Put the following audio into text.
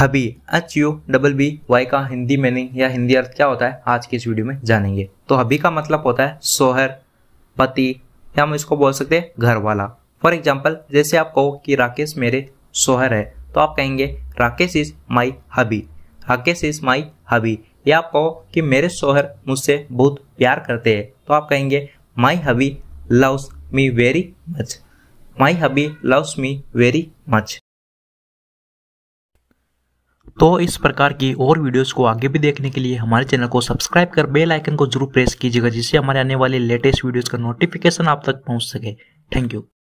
हबी H U double B Y का Hindi meaning या हिंदी अर्थ क्या होता है आज के इस वीडियो में जानेंगे तो हबी का मतलब होता है सोहर पति या हम इसको बोल सकते हैं घर वाला फॉर एग्जाम्पल जैसे आप कहो कि राकेश मेरे सोहर है तो आप कहेंगे Rakesh is my hubby Rakesh is my hubby या आप कहो कि मेरे सोहर मुझसे बहुत प्यार करते हैं तो आप कहेंगे my hubby loves me very much my hubby loves me very much तो इस प्रकार की और वीडियोस को आगे भी देखने के लिए हमारे चैनल को सब्सक्राइब कर बेल आइकन को जरूर प्रेस कीजिएगा जिससे हमारे आने वाले लेटेस्ट वीडियोस का नोटिफिकेशन आप तक पहुंच सके थैंक यू